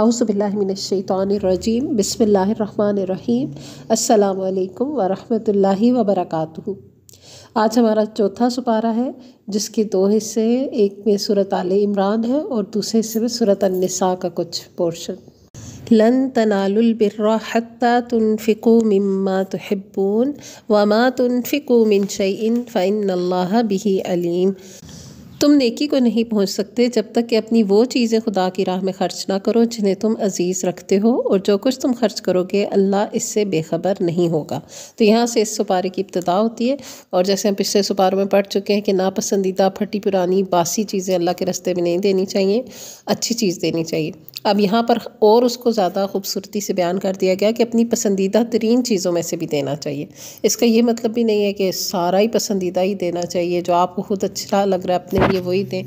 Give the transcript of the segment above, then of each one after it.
आउज़बिल्लिमिनशैतरजीम बसमीम अल्लाम वरहमल वबरक आज हमारा चौथा सुपारा है जिसके दो हिस्से हैं एक में सूरत आल इमरान है और दूसरे हिस्से में सूरत अनसा का कुछ पोर्शन लन तनालबिर्रा हत्ता तुनफ़िको मम्मा वमा तुनफ़िको मिन फ़ैन अल्लाह बिही अलीम तुम नेकी को नहीं पहुंच सकते जब तक कि अपनी वो चीज़ें खुदा की राह में खर्च ना करो जिन्हें तुम अजीज़ रखते हो और जो कुछ तुम खर्च करोगे अल्लाह इससे बेखबर नहीं होगा तो यहाँ से इस सुपारे की इब्तदा होती है और जैसे हम पिछले सुपारों में पढ़ चुके हैं कि नापसंदीदा फटी पुरानी बासी चीज़ें अल्लाह के रस्ते में नहीं देनी चाहिए अच्छी चीज़ देनी चाहिए अब यहाँ पर और उसको ज़्यादा खूबसूरती से बयान कर दिया गया कि अपनी पसंदीदा तरीन चीज़ों में से भी देना चाहिए इसका ये मतलब भी नहीं है कि सारा ही पसंदीदा ही देना चाहिए जो आपको खुद अच्छा लग रहा है अपने लिए वही दें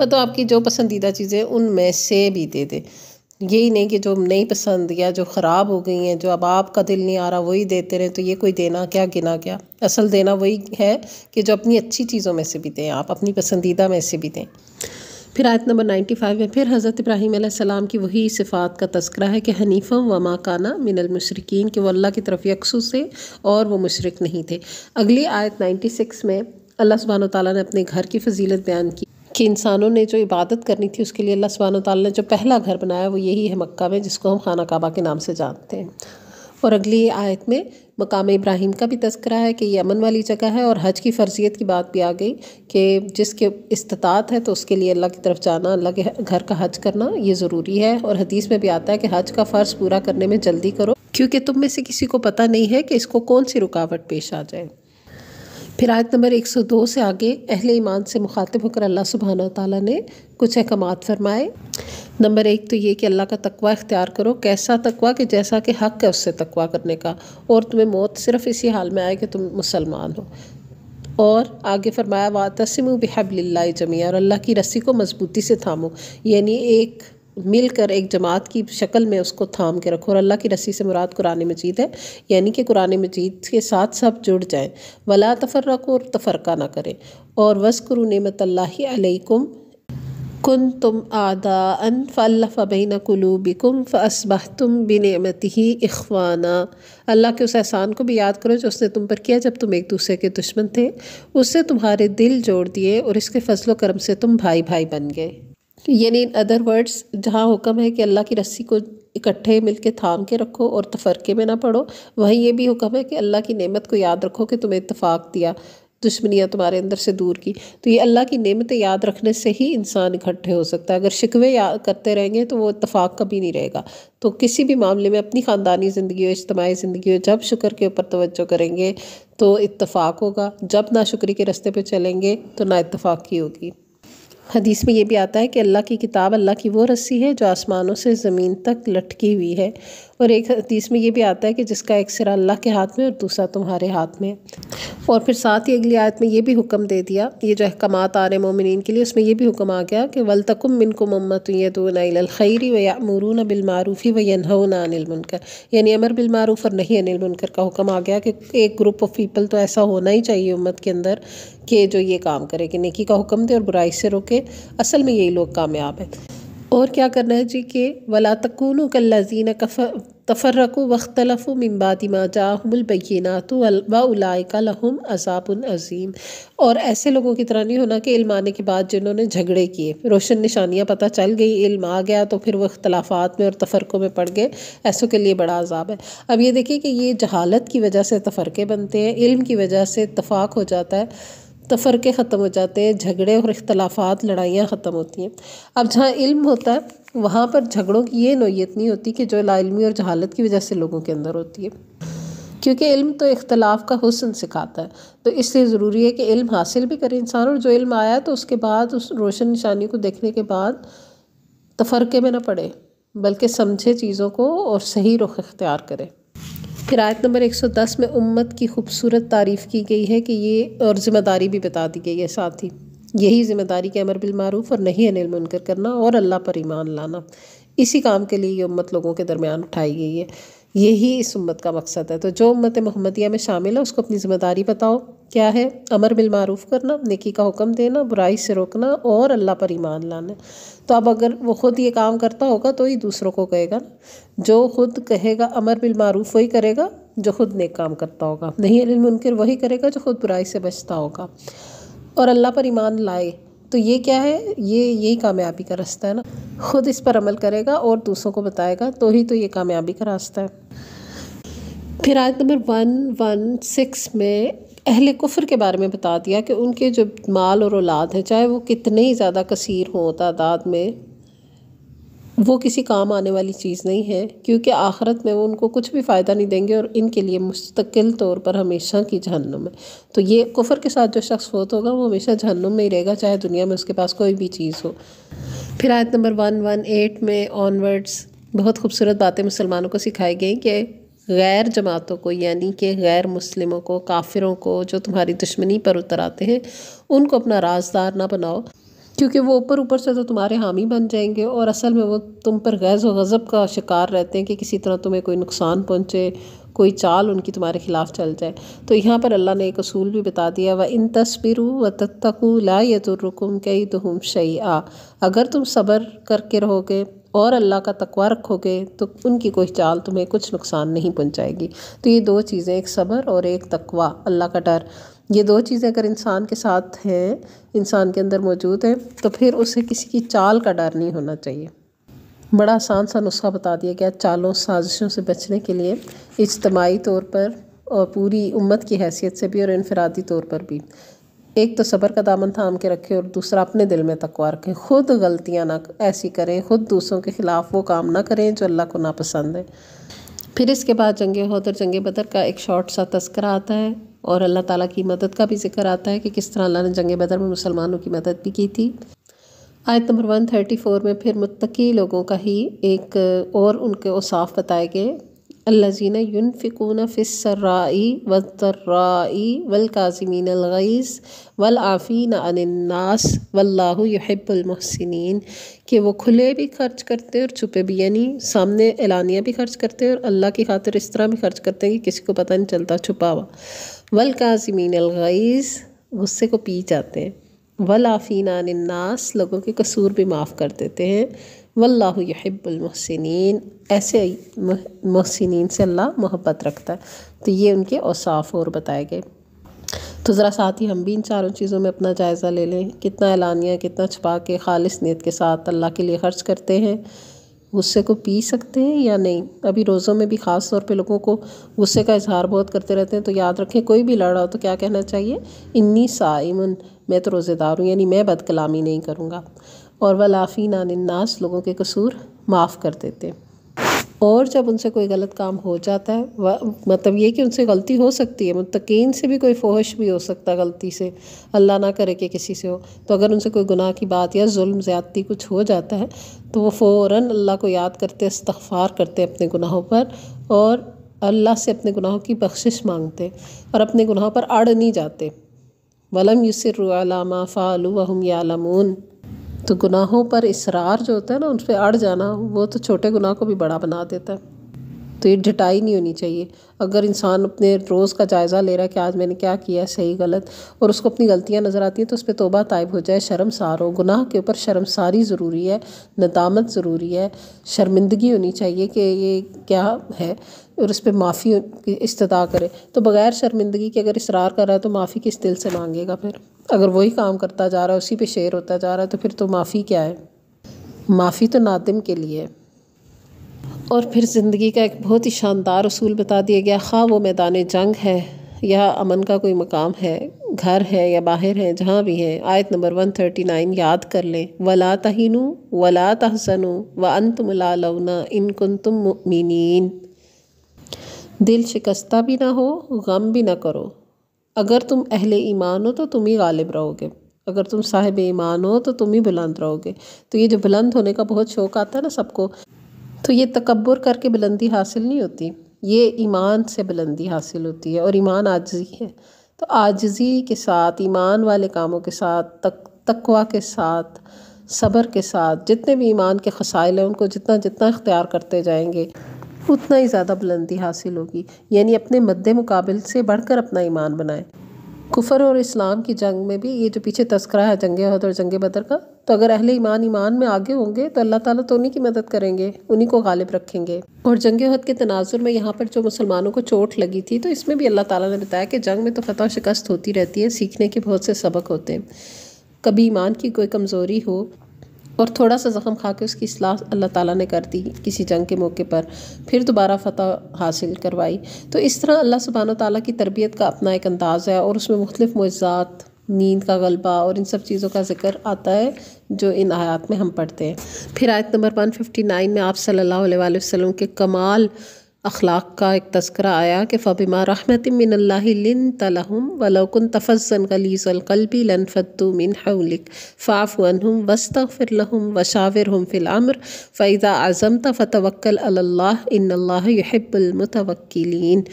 मतलब आपकी जो पसंदीदा चीज़ें उनमें से भी दे दें यही नहीं कि जो नहीं पसंद या जो ख़राब हो गई हैं जो अब आपका दिल नहीं आ रहा वही देते रहें तो ये कोई देना क्या गिना क्या असल देना वही है कि जो अपनी अच्छी चीज़ों में से भी दें आप अपनी पसंदीदा में से भी दें फिर आयत नंबर 95 में फिर हज़रत इब्राहिम सलाम की वही सिफ़ात का तस्करा है कि हनीफ़म व माकाना मिनल मशरकिन के वह अल्लाह की तरफ यकसू से और वो मशरक नहीं थे अगली आयत 96 में अल्लाह सुबहान ताली ने अपने घर की फजीलत बयान की कि इंसानों ने जो इबादत करनी थी उसके लिए अल्लाह सुबहान ताली ने जो पहला घर बनाया वो यही है मक्का में जिसको हम खाना काबा के नाम से जानते हैं और अगली आयत में मकाम इब्राहिम का भी तस्करा है कि ये अमन वाली जगह है और हज की फ़र्जियत की बात भी आ गई कि जिसके इस्तात है तो उसके लिए अल्लाह की तरफ जाना अल्लाह के घर का हज करना ये ज़रूरी है और हदीस में भी आता है कि हज का फ़र्ज़ पूरा करने में जल्दी करो क्योंकि तुम में से किसी को पता नहीं है कि इसको कौन सी रुकावट पेश आ जाए फिर आयत नंबर 102 से आगे अहले ईमान से मुखातिब होकर अल्लाह सुबहाना तला ने कुछ अहकाम फरमाए नंबर एक तो ये कि अल्लाह का तकवा इख्तियार करो कैसा तकवा कि जैसा कि हक है उससे तकवा करने का और तुम्हें मौत सिर्फ इसी हाल में आए कि तुम मुसलमान हो और आगे फरमाया वा तसम बिहबल्ला जमिया और अल्लाह की रस्सी को मजबूती से थामो यानी एक मिलकर एक जमात की शक्ल में उसको थाम के रखो और अल्लाह की रस्सी से मुराद कुरान मजीद है यानी कि कुरान मजीद के साथ सब जुड़ जाएँ वला तफर रखो और तफरका ना करें और वस्करू नमत अल्लाह कुन तुम आदा अन फ़ल्लफ़बैन कुलूबिकुम फ़सबह तुम बिनमत ही इखवाना अल्लाह के उस एहसान को भी याद करो जो उसने तुम पर किया जब तुम एक दूसरे के दुश्मन थे उससे तुम्हारे दिल जोड़ दिए और इसके फजलो करम से तुम भाई भाई बन गए यानी इन अदर वर्ड्स जहाँ हुक्म है कि अल्लाह की रस्सी को इकट्ठे मिलके थाम के रखो और तफरके में ना पड़ो वहीं ये भी हुक्म है कि अल्लाह की नेमत को याद रखो कि तुम्हें इतफ़ाक़ दिया दुश्मनियाँ तुम्हारे अंदर से दूर की तो ये अल्लाह की नेमतें याद रखने से ही इंसान इकट्ठे हो सकता है अगर शिकवे याद करते रहेंगे तो वो इतफाक़ कभी नहीं रहेगा तो किसी भी मामले में अपनी ख़ानदानी ज़िंदगी हो इजमाही ज़िंदगी हो जब शुक्र के ऊपर तोज्जो करेंगे तो इतफाक़ होगा जब ना शुक्र के रस्ते पर चलेंगे तो ना इतफाक़ी होगी हदीस में ये भी आता है कि अल्लाह की किताब अल्लाह की वो रस्सी है जो आसमानों से ज़मीन तक लटकी हुई है और एक हदीस में ये भी आता है कि जिसका एक सिरा अल्लाह के हाथ में और दूसरा तुम्हारे हाथ में और फिर साथ ही अगली आयत में ये भी हुक्म दे दिया ये जो अहकाम आ रहे मोमिन के लिए उसमें यह भी हुक्म आ गया कि वलतकुम मिन को मम्मत ख़ैरी व न बिलमारूफ़ी व यनहना अनिल मुनकर यानी अमर बिलमारूफ़ और नहीं अनिल मुनकर का हुक्म आ गया कि एक ग्रुप ऑफ पीपल तो ऐसा होना ही चाहिए उम्मत के अंदर कि जो ये काम करे कि नेकी का हुक्म दे और बुराई से रोके असल में यही लोग कामयाब हैं और क्या करना है जी कि वला तकून कल्लाजीन कफ तफरक वख्तलफ़ मम्बादी माजाहमबैनात वायका लहम अजाबन अज़ीम और ऐसे लोगों की तरह नहीं होना कि इल्म आने के बाद जिन्होंने झगड़े किए रोशन निशानियाँ पता चल गई इल्म आ गया तो फिर वो अख्तलाफात में और तफरक़ों में पड़ गए ऐसों के लिए बड़ा अजाब है अब ये देखिए कि ये जहालत की वजह से तफरक़े बनते हैं इल्म की वजह से इतफाक़ हो जाता है तफरके तो ख़त्म हो जाते हैं झगड़े और इख्तलाफात लड़ाइयाँ ख़त्म होती हैं अब जहाँ इल्म होता है वहाँ पर झगड़ों की ये नोयत नहीं होती कि जो लाइलमी और जहालत की वजह से लोगों के अंदर होती है क्योंकि इल्म तो इख्तलाफ का हुसन सिखाता है तो इसलिए ज़रूरी है कि इल्म हासिल भी करे इंसान और जो इल्म आया तो उसके बाद उस रोशन निशानी को देखने के बाद तफरके तो में ना पड़े बल्कि समझे चीज़ों को और सही रुख इख्तियार करें फिर आयत नंबर 110 में उम्मत की खूबसूरत तारीफ़ की गई है कि ये और ज़िम्मेदारी भी बता दी गई है साथ ही यही ज़िम्मेदारी के अमर बिलमूफ और नहीं अनिल मुनकर करना और अल्लाह पर ईमान लाना इसी काम के लिए ये उम्मत लोगों के दरमियान उठाई गई है यही इस उम्मत का मकसद है तो जो उम्मत मोहम्मदिया में शामिल है उसको अपनी ज़िम्मेदारी बताओ क्या है अमर बिलमारूफ़ करना नेकी का हुक्म देना बुराई से रोकना और अल्लाह पर ईमान लाना तो अब अगर वो ख़ुद ये काम करता होगा तो ही दूसरों को कहेगा जो खुद कहेगा अमर बिलमारूफ़ वही करेगा जो खुद नेक काम करता होगा नहीं मुनकर वही करेगा जो खुद बुराई से बचता होगा और अल्लाह पर ईमान लाए तो ये क्या है ये यही कामयाबी का रास्ता है ना खुद इस पर अमल करेगा और दूसरों को बताएगा तो ही तो ये कामयाबी का रास्ता है फिर आयत नंबर वन वन सिक्स में अहल कुफर के बारे में बता दिया कि उनके जो माल और औलाद हैं चाहे वो कितने ही ज़्यादा कसीर हों तादाद में वो किसी काम आने वाली चीज़ नहीं है क्योंकि आखरत में वो उनको कुछ भी फ़ायदा नहीं देंगे और इनके लिए मुस्तकिल तौर पर हमेशा की जहन्नुम है तो ये कुफर के साथ जो शख्स फोत होगा वो हमेशा जहन्नुम में ही रहेगा चाहे दुनिया में उसके पास कोई भी चीज़ हो फिर आयत नंबर वन वन एट में ऑनवर्ड्स बहुत खूबसूरत बातें मुसलमानों को सिखाई गई कि गैर जमातों को यानी कि गैर मुस्लिमों को काफिरों को जो तुम्हारी दुश्मनी पर उतर आते हैं उनको अपना राजदार ना बनाओ क्योंकि वो ऊपर ऊपर से तो तुम्हारे हामी बन जाएंगे और असल में वो तुम पर गैज़ व गज़ब का शिकार रहते हैं कि किसी तरह तुम्हें कोई नुकसान पहुँचे कोई चाल उनकी तुम्हारे खिलाफ चल जाए तो यहाँ पर अल्लाह ने एक असूल भी बता दिया व इन तस्बिरु व तकू ला यदुर्रकुम कई तुम शई आ अगर तुम सब्र करके रहोगे और अल्लाह का तकवा रखोगे तो उनकी कोई चाल तुम्हें कुछ नुकसान नहीं पहुँचाएगी तो ये दो चीज़ें एक सब्र और एक तकवा अल्लाह का डर ये दो चीज़ें अगर इंसान के साथ हैं इंसान के अंदर मौजूद हैं तो फिर उसे किसी की चाल का डर नहीं होना चाहिए बड़ा आसान सा नुस्खा बता दिया गया चालों साजिशों से बचने के लिए इज्तमाही तौर पर और पूरी उम्मत की हैसियत से भी और इनफरादी तौर पर भी एक तो सब्र का दामन थाम के रखें और दूसरा अपने दिल में तकवा रखें खुद गलतियां ना ऐसी करें खुद दूसरों के ख़िलाफ़ वो काम ना करें जो अल्लाह को नापसंद है फिर इसके बाद जंग हदर जंग बदर का एक शॉर्ट सा तस्करा आता है और अल्लाह ताला की मदद का भी जिक्र आता है कि किस तरह अल्लाह ने जंग बदर में मुसलमानों की मदद भी की थी आयत नंबर वन थर्टी फोर में फिर मुतकी लोगों का ही एक और उनके उसाफ बताए गए अल्लाजीन यूनफिकून फ़िसराई वतर्राई वलकाजमीन अलगैस वलाफ़ीन अनन्नास वल्लाहबुलमहसिन कि वो खुले भी खर्च करते हैं और छुपे भी यानी सामने एलानिया भी खर्च करते हैं और अल्लाह की खातिर इस तरह भी खर्च करते हैं कि किसी को पता नहीं चलता छुपा हुआ वल काजमीन अलगैज़ गुस्से को पी जाते हैं वल आफ़ीन लोगों के कसूर भी माफ़ कर देते हैं वल्लाह यहब्बुलमहसिन ऐसे महसिन से अल्लाह मोहब्बत रखता है तो ये उनके औसाफ और बताए गए तो ज़रा साथ ही हम भी इन चारों चीज़ों में अपना जायज़ा ले लें कितना ऐलानिया कितना छुपा के खालिस नीयत के साथ अल्लाह के लिए खर्च करते हैं गुस्से को पी सकते हैं या नहीं अभी रोज़ों में भी ख़ास तौर पे लोगों को गुस्से का इजहार बहुत करते रहते हैं तो याद रखें कोई भी लड़ा हो तो क्या कहना चाहिए इन्नी साइमन मैं तो रोज़ेदार हूँ यानी मैं बदकलामी नहीं करूँगा और वलाफ़ी नानन्नास लोगों के कसूर माफ़ कर देते हैं और जब उनसे कोई गलत काम हो जाता है मतलब ये कि उनसे गलती हो सकती है मुतकीन से भी कोई फोहश भी हो सकता है गलती से अल्लाह ना करे कि किसी से हो तो अगर उनसे कोई गुनाह की बात या जुल्म ज़्यादती कुछ हो जाता है तो वो फ़ौर अल्लाह को याद करते इस्तफ़ार करते अपने गुनाहों पर और अल्लाह से अपने गुनाहों की बख्शिश मांगते और अपने गुनाहों पर अड़ नहीं जाते वलम युसर अलामा फ़ालू वहम यालमून तो गुनाहों पर इसरार जो होता है ना उस पर अड़ जाना वो तो छोटे गुनाह को भी बड़ा बना देता है तो ये ढिटाई नहीं होनी चाहिए अगर इंसान अपने रोज़ का जायज़ा ले रहा है कि आज मैंने क्या किया सही गलत और उसको अपनी गलतियाँ नज़र आती हैं तो उस पर तोबा तायब हो जाए शर्मसार हो गुनाह के ऊपर शर्मसारी ज़रूरी है नदामत ज़रूरी है शर्मिंदगी होनी चाहिए कि ये क्या है और उस पर माफ़ी की इस्तः करे तो बग़ैर शर्मिंदगी के अगर इसरार कर रहा है तो माफ़ी किस दिल से मांगेगा फिर अगर वही काम करता जा रहा है उसी पे शेर होता जा रहा है तो फिर तो माफ़ी क्या है माफ़ी तो नादिम के लिए है और फिर ज़िंदगी का एक बहुत ही शानदार असूल बता दिया गया हाँ वो मैदान जंग है या अमन का कोई मकाम है घर है या बाहर है जहाँ भी हैं आयत नंबर वन थर्टी नाइन याद कर लें वला तहनु वला तहसनु व अन तुम इन कुन तुम मीन दिल शिकस्ता भी ना हो गम भी ना करो अगर तुम अहले ईमान हो तो तुम ही गालिब रहोगे अगर तुम साहिब ईमान हो तो तुम ही बुलंद रहोगे तो ये जो बुलंद होने का बहुत शौक़ आता है ना सबको तो ये तकबर करके बुलंदी हासिल नहीं होती ये ईमान से बुलंदी हासिल होती है और ईमान आजजी है तो आजजी के साथ ईमान वाले कामों के साथ तक तकवा के साथ सब्र के साथ जितने भी ईमान के खसाइल हैं उनको जितना जितना इख्तियार करते जाएंगे उतना ही ज़्यादा बुलंदी हासिल होगी यानी अपने मद्दे मुकाबल से बढ़कर अपना ईमान बनाएं कुफर और इस्लाम की जंग में भी ये जो पीछे तस्करा है जंग अहद और जंग बदर का तो अगर अहले ईमान ईमान में आगे होंगे तो अल्लाह ताला तो उन्हीं की मदद करेंगे उन्हीं को गालिब रखेंगे और जंग अहद के तनाजुर में यहाँ पर जो मुसलमानों को चोट लगी थी तो इसमें भी अल्लाह ताला ने बताया कि जंग में तो फतः शिकस्त होती रहती है सीखने के बहुत से सबक होते हैं कभी ईमान की कोई कमज़ोरी हो और थोड़ा सा ज़ख्म खा के उसकी असलाह अल्लाह ताला ने कर दी किसी जंग के मौके पर फिर दोबारा फतह हासिल करवाई तो इस तरह अल्लाह सुबहान ताली की तरबियत का अपना एक अंदाज़ है और उसमें मुख्तफ मज़ात नींद का गलबा और इन सब चीज़ों का जिक्र आता है जो इन आयात में हम पढ़ते हैं फिर आयत नंबर वन फिफ्टी नाइन में आप सल्ला वसलम के कमाल अखलाक का एक तस्करा आया कि फ़बिमा रहमत मिनल्लान तलहम वलकुन तफ़ज़न गलीज़लकलबी लनफ़तु मिन हौलिक फ़ाफ़ वनहम वस्ता वशाविर हम फ़िलमर फ़ैज़ा आज़म तफ़तवक्ल अल्लाह इन यहब्बुलमतवक्लिन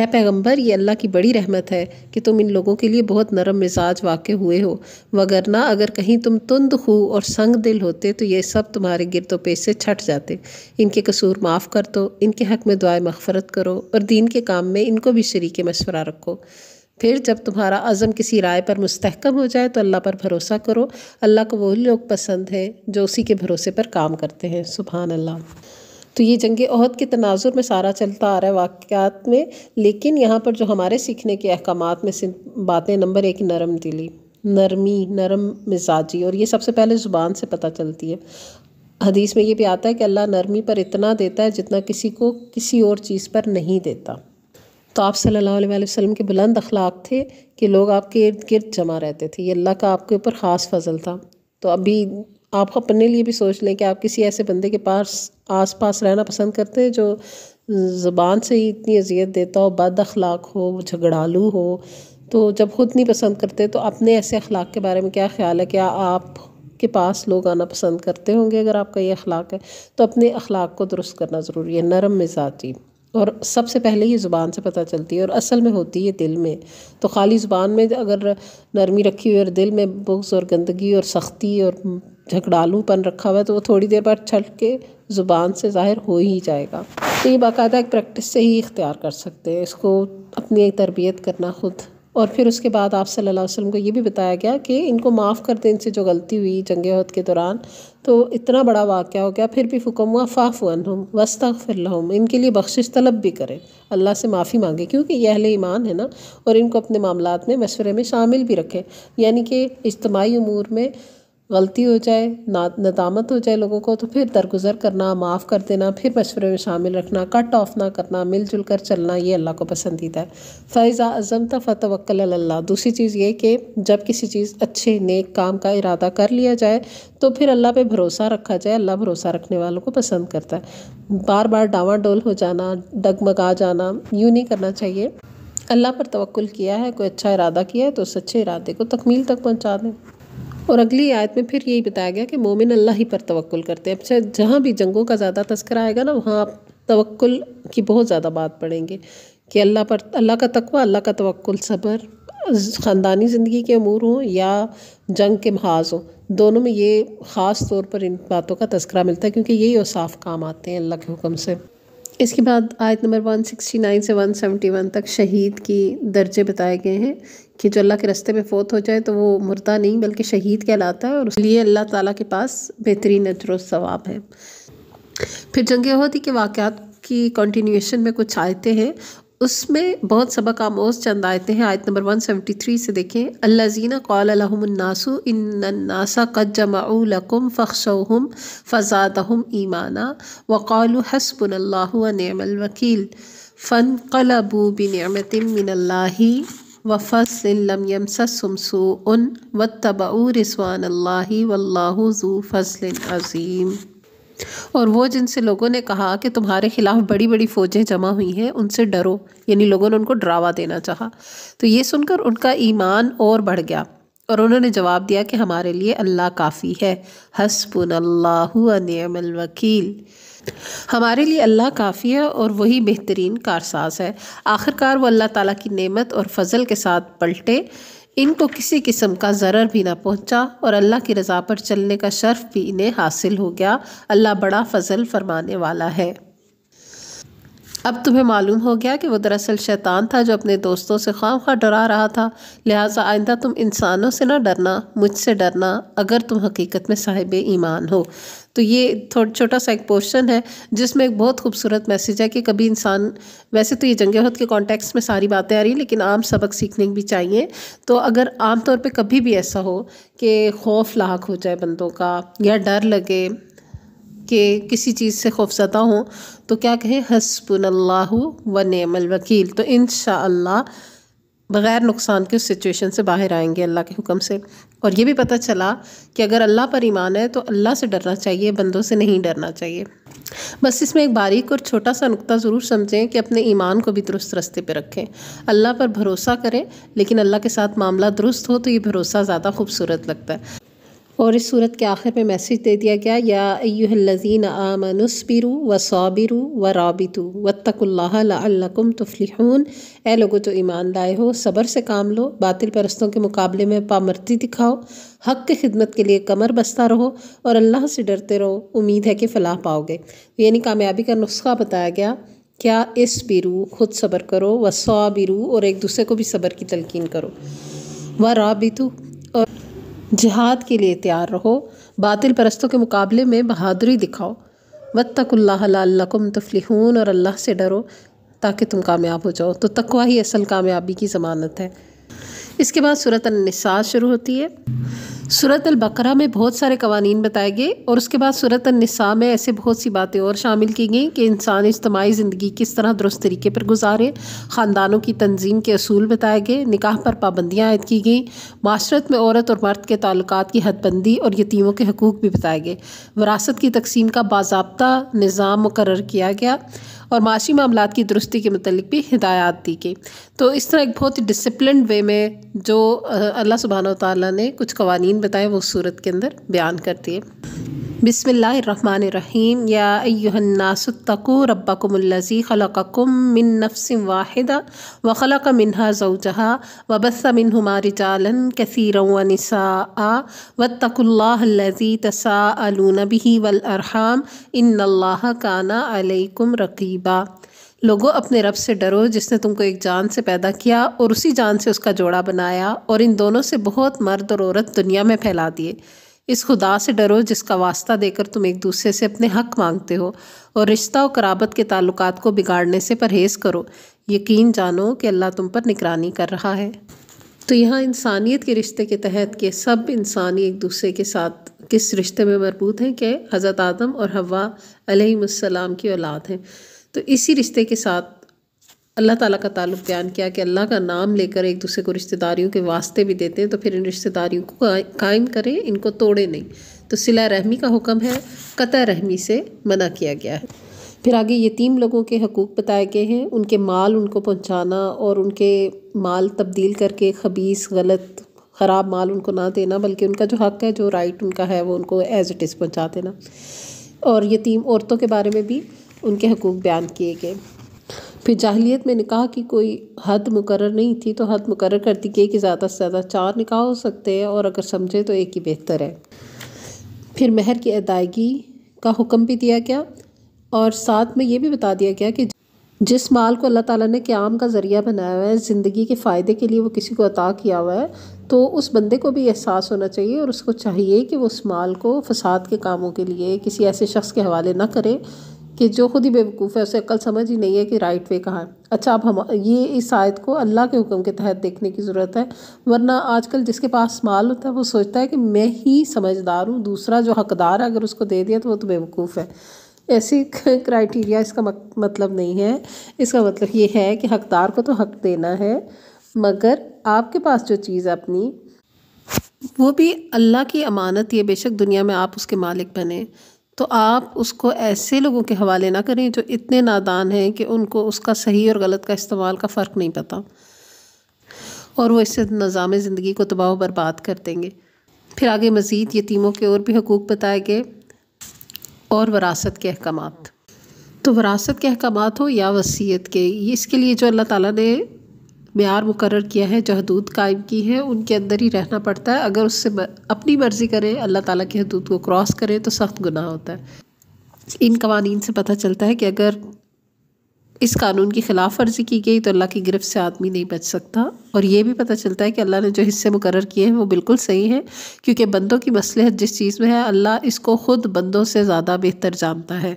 ए पैगंबर ये अल्लाह की बड़ी रहमत है कि तुम इन लोगों के लिए बहुत नरम मिजाज वाक़ हुए हो वगरना अगर कहीं तुम तुंद हो और संग दिल होते तो ये सब तुम्हारे तो पेश से छट जाते इनके कसूर माफ़ कर दो इनके हक़ में दुआ मफ़रत करो और दीन के काम में इनको भी शरीक मशवरा रखो फिर जब तुम्हारा अज़म किसी राय पर मुस्तकम हो जाए तो अल्लाह पर भरोसा करो अल्लाह को वही लोग पसंद हैं जो उसी के भरोसे पर काम करते हैं सुबहान अल्लाह तो ये जंग अहद के तनाजुर में सारा चलता आ रहा है वाक़ात में लेकिन यहाँ पर जो हमारे सीखने के अहकाम में से बातें नंबर एक नरम दिली नरमी नरम मिजाजी और ये सबसे पहले ज़ुबान से पता चलती है हदीस में ये भी आता है कि अल्लाह नरमी पर इतना देता है जितना किसी को किसी और चीज़ पर नहीं देता तो आप सल्लल्लाहु अलैहि वसल्लम के बुलंद अखलाक थे कि लोग आपके इर्द गिर्द जमा रहते थे ये अल्लाह का आपके ऊपर ख़ास फजल था तो अभी आप अपने लिए भी सोच लें कि आप किसी ऐसे बंदे के पास आस पास रहना पसंद करते हैं जो ज़बान से ही इतनी अजियत देता हो बद अखलाक हो झगड़ालू हो तो जब ख़ुद नहीं पसंद करते तो अपने ऐसे अखलाक के बारे में क्या ख्याल है क्या आप के पास लोग आना पसंद करते होंगे अगर आपका ये अखलाक है तो अपने अखलाक को दुरुस्त करना ज़रूरी है नरम मिजाजी और सबसे पहले ये ज़ुबान से पता चलती है और असल में होती है दिल में तो खाली ज़ुबान में अगर नरमी रखी हुई और दिल में बुक्स और गंदगी और सख्ती और झगड़ालूपन रखा हुआ है तो वो थोड़ी देर बाद छट के ज़ुबान से ज़ाहिर हो ही जाएगा तो ये बाकायदा एक प्रैक्टिस से ही इख्तियार कर सकते हैं इसको अपनी एक तरबियत करना खुद और फिर उसके बाद आप सल्लल्लाहु अलैहि वसल्लम को ये भी बताया गया कि इनको माफ़ कर दें इनसे जो गलती हुई जंग अहद के दौरान तो इतना बड़ा वाक़ हो गया फिर भी फ़ुकम हुआ फ़ाफ़ हम वस्ता फिर इनके लिए बख्शिश तलब भी करें अल्लाह से माफ़ी मांगे क्योंकि ये अहल ईमान है ना और इनको अपने मामला में मशवरे में शामिल भी रखें यानी कि इज्तमाही अमूर में गलती हो जाए ना नदामत हो जाए लोगों को तो फिर दरगुजर करना माफ़ कर देना फिर मशवरे में शामिल रखना कट ऑफ ना करना मिलजुल कर चलना ये अल्लाह को पसंदीदा है फ़ैज़ा अज़म फ़तवक्ल अल्लाह दूसरी चीज़ ये कि जब किसी चीज़ अच्छे नेक काम का इरादा कर लिया जाए तो फिर अल्लाह पे भरोसा रखा जाए अल्लाह भरोसा रखने वालों को पसंद करता है बार बार डावाडोल हो जाना डगमगा जाना यूँ नहीं करना चाहिए अल्लाह पर तवक्ल किया है कोई अच्छा इरादा किया है तो उस अच्छे इरादे को तकमील तक पहुँचा दें और अगली आयत में फिर यही बताया गया कि मोमिन अल्लाह ही पर तवक्ल करते हैं अच्छा जहाँ भी जंगों का ज़्यादा तस्करा आएगा ना वहाँ आप तवक्ल की बहुत ज़्यादा बात पढ़ेंगे कि अल्लाह पर अल्लाह का तकवा अल्लाह का तवक्ल सबर ख़ानदानी ज़िंदगी के अमूर हों या जंग के महाज हों दोनों में ये ख़ास तौर पर इन बातों का तस्करा मिलता है क्योंकि यही और साफ काम आते हैं अल्लाह के हुक्म से इसके बाद आयत नंबर 169 से 171 तक शहीद की दर्जे बताए गए हैं कि जो अल्लाह के रास्ते में फोत हो जाए तो वो मुर्दा नहीं बल्कि शहीद कहलाता है और उसके लिए अल्लाह ताला के पास बेहतरीन अजर सवाब है फिर जंग होती के वाक़ात की कंटिन्यूएशन में कुछ आयतें हैं उसमें बहुत सबक आमोज चंद आयते हैं आयत नंबर 173 से देखें अल्लाजीना कौलनासु इन्नासा कद जमाउलकुम फ़खशम फ़जादहम ईमाना व वक़ाल हसबनल्लामवकील फ़न कलबू बिनमतिमिनल्ला वफ़सलम यमससमसू उन व वतबा रिसवान वल्लाजू फ़सल अज़ीम और वो जिनसे लोगों ने कहा कि तुम्हारे खिलाफ बड़ी बड़ी फ़ौजें जमा हुई हैं उनसे डरो यानी लोगों ने उनको डरावा देना चाहा तो ये सुनकर उनका ईमान और बढ़ गया और उन्होंने जवाब दिया कि हमारे लिए अल्लाह काफ़ी है हसबुन अल्लाहमल वकील हमारे लिए अल्लाह काफ़ी है और वही बेहतरीन कारसाज है आखिरकार वो अल्लाह ताला की नेमत और फजल के साथ पलटे इनको किसी किस्म का ज़रर भी ना पहुंचा और अल्लाह की रज़ा पर चलने का शर्फ भी इन्हें हासिल हो गया अल्लाह बड़ा फजल फरमाने वाला है अब तुम्हें मालूम हो गया कि वो दरअसल शैतान था जो अपने दोस्तों से खाम खा डरा रहा था लिहाजा आइंदा तुम इंसानों से ना डरना मुझसे डरना अगर तुम हकीकत में साहिब ईमान हो तो ये थोड़ा छोटा सा एक पोर्शन है जिसमें एक बहुत खूबसूरत मैसेज है कि कभी इंसान वैसे तो ये जंग हद के कॉन्टेक्स में सारी बातें आ रही लेकिन आम सबक सीखने भी चाहिए तो अगर आम तौर पर कभी भी ऐसा हो कि खौफ लाक हो जाए बंदों का या डर लगे के किसी चीज़ से खौफजदा हों तो क्या कहें हसबुल्ला व वकील तो इन बग़ैर नुकसान के उस सिचुएशन से बाहर आएंगे अल्लाह के हुक्म से और ये भी पता चला कि अगर अल्लाह पर ईमान है तो अल्लाह से डरना चाहिए बंदों से नहीं डरना चाहिए बस इसमें एक बारीक और छोटा सा नुक्ता ज़रूर समझें कि अपने ईमान को भी दुरुस्त रस्ते पर रखें अल्लाह पर भरोसा करें लेकिन अल्लाह के साथ मामला दुरुस्त हो तो ये भरोसा ज़्यादा खूबसूरत लगता है और इस सूरत के आखिर में मैसेज दे दिया गया या यूहलजीन आमनस्बिर व साबिर व राबितु वतकुल्लाकुम तफलिहून ए लोगो तो ईमान लाए हो सब्र से काम लो बातिल परस्तों के मुकाबले में पामर्ती दिखाओ हक की खिदमत के लिए कमर बस्ता रहो और अल्लाह से डरते रहो उम्मीद है कि फलाह पाओगे यानी कामयाबी का नुस्खा बताया गया क्या इस बिरू खुद सब्र करो व सौ और एक दूसरे को भी सब्र की तलकिन करो व राबितु जिहाद के लिए तैयार रहो बातिल परस्तों के मुकाबले में बहादुरी दिखाओ वत्तकुल्लाकुम तफलिहून और अल्लाह से डरो ताकि तुम कामयाब हो जाओ तो तकवा ही असल कामयाबी की ज़मानत है इसके बाद सूरत निसाज शुरू होती है सूरत बकरा में बहुत सारे कवानीन बताए गए और उसके बाद सूरत निसा में ऐसे बहुत सी बातें और शामिल की गई कि इंसान इज्तमाही ज़िंदगी किस तरह दुरुस्त तरीके पर गुजारे ख़ानदानों की तंजीम के असूल बताए गए निकाह पर पाबंदियाँ आयद की गई माशरत में औरत और मर्द के तल्ल की हदबंदी और यतीमों के हकूक़ भी बताए गए वरासत की तकसीम का बाबा निज़ाम मुकर किया गया और माशी मामला की दुरुस्ती के मतलब भी हिदायत दी गई तो इस तरह एक बहुत ही डिसप्लेंड वे में जो अल्लाह सुबहाना तौला कुछ कवानीन बताया वो सूरत के अंदर बयान करती है बिसमीम यासको रब्बकुमल्लि खलकम मिन नफसम वाहिदा व खलक मिनहा जौजहा वबस मिन हमारी जालन कसर वनसा वतकुल्लाजी तसा अलूनबी वलरहाम इन का ना अलकुम रकीबा लोगों अपने रब से डरो जिसने तुमको एक जान से पैदा किया और उसी जान से उसका जोड़ा बनाया और इन दोनों से बहुत मर्द और औरत दुनिया में फैला दिए इस खुदा से डरो जिसका वास्ता देकर तुम एक दूसरे से अपने हक मांगते हो और रिश्ता और कराबत के ताल्लुक को बिगाड़ने से परहेज़ करो यकीन जानो कि अल्लाह तुम पर निगरानी कर रहा है तो यहाँ इंसानियत के रिश्ते के तहत के सब इंसानी एक दूसरे के साथ किस रिश्ते में मरबूत हैं कि हज़रत आदम और हवा अलैहिस्सलाम की औलाद हैं तो इसी रिश्ते के साथ अल्लाह ताला का ताल्लुक बयान किया कि अल्लाह का नाम लेकर एक दूसरे को रिश्तेदारियों के वास्ते भी देते हैं तो फिर इन रिश्तेदारियों को कायम करें इनको तोड़े नहीं तो सिला रहमी का हुक्म है कत रहमी से मना किया गया है फिर आगे यतीम लोगों के हकूक़ बताए गए हैं उनके माल उनको पहुँचाना और उनके माल तब्दील करके खबीस गलत ख़राब माल उनको ना देना बल्कि उनका जो हक़ है जो राइट उनका है वो उनको एज़ इट इज़ पहुँचा देना और यतीम औरतों के बारे में भी उनके हकूक़ बयान किए गए फिर जाहलीत में निकाह की कोई हद मुकर नहीं थी तो हद मुकर कर दी गई कि ज़्यादा से ज़्यादा चार निकाह हो सकते हैं और अगर समझे तो एक ही बेहतर है फिर महर की अदायगी का हुक्म भी दिया गया और साथ में ये भी बता दिया गया कि जिस माल को अल्लाह ताला ने क्याम का ज़रिया बनाया हुआ है ज़िंदगी के फ़ायदे के लिए वो किसी को अता किया हुआ है तो उस बंदे को भी एहसास होना चाहिए और उसको चाहिए कि वो उस माल को फसाद के कामों के लिए किसी ऐसे शख्स के हवाले ना करे कि जो खुद ही बेवकूफ़ है उसे अक्ल समझ ही नहीं है कि राइट वे कहाँ है अच्छा अब हम ये इस आयत को अल्लाह के हुक्म के तहत देखने की ज़रूरत है वरना आजकल जिसके पास माल होता है वो सोचता है कि मैं ही समझदार हूँ दूसरा जो हकदार है अगर उसको दे दिया तो वो तो बेवकूफ़ है ऐसी क्राइटीरिया इसका मतलब नहीं है इसका मतलब ये है कि हकदार को तो हक देना है मगर आपके पास जो चीज़ अपनी वो भी अल्लाह की अमानत है बेशक दुनिया में आप उसके मालिक बने तो आप उसको ऐसे लोगों के हवाले ना करें जो इतने नादान हैं कि उनको उसका सही और गलत का इस्तेमाल का फ़र्क नहीं पता और वो इससे निज़ाम ज़िंदगी को तबाह बर्बाद कर देंगे फिर आगे मज़ीद यतीमों के और भी हकूक़ बताए गए और वरासत के अहकाम तो वरासत के अहकाम हो या वसीयत के इसके लिए जो अल्लाह ताला ने मैार मुकर किया है जो हदूद कायम की है उनके अंदर ही रहना पड़ता है अगर उससे अपनी मर्ज़ी करें अल्लाह ताला की हदूद को क्रॉस करें तो सख्त गुनाह होता है इन कवानीन से पता चलता है कि अगर इस कानून की खिलाफ वर्जी की गई तो अल्लाह की गिरफ्त से आदमी नहीं बच सकता और ये भी पता चलता है कि अल्लाह ने जो हिस्से मुकर किए हैं वो बिल्कुल सही हैं क्योंकि बंदों की मसलहत जिस चीज़ में है अल्लाह इसको ख़ुद बंदों से ज़्यादा बेहतर जानता है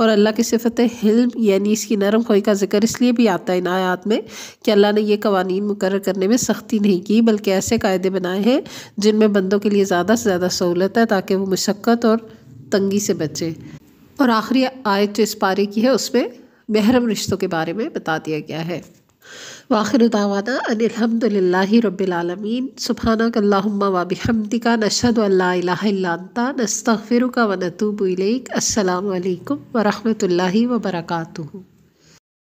और अल्लाह की सिफत हिल्म यानी इसकी नरम खोई का जिक्र इसलिए भी आता है इन आयात में कि अल्लाह ने यह कवानीन मुकर करने में सख्ती नहीं की बल्कि ऐसे कायदे बनाए हैं जिनमें बंदों के लिए ज़्यादा से ज़्यादा सहूलत है ताकि वो मशक्क़त और तंगी से बचें और आखिरी आयत जो इस पारे की है उसमें महरम रिश्तों के बारे में बता दिया गया है वाखिर दावाना अनिलहमदिल्ला रबालमीन सुबहानकल्लाम वबिहमदिका नशद अल्लाता नस्तफ़िर का वनतूब अल्लाम वरहमल वर्का